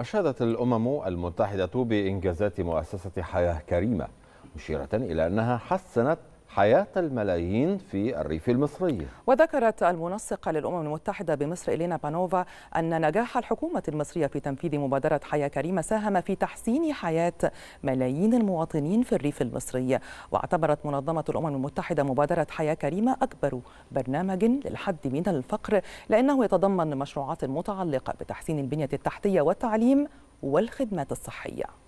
أشادت الأمم المتحدة بإنجازات مؤسسة حياة كريمة مشيرة إلى أنها حسنت حياة الملايين في الريف المصري وذكرت المنسقة للأمم المتحدة بمصر إلينا بانوفا أن نجاح الحكومة المصرية في تنفيذ مبادرة حياة كريمة ساهم في تحسين حياة ملايين المواطنين في الريف المصري واعتبرت منظمة الأمم المتحدة مبادرة حياة كريمة أكبر برنامج للحد من الفقر لأنه يتضمن مشروعات متعلقة بتحسين البنية التحتية والتعليم والخدمات الصحية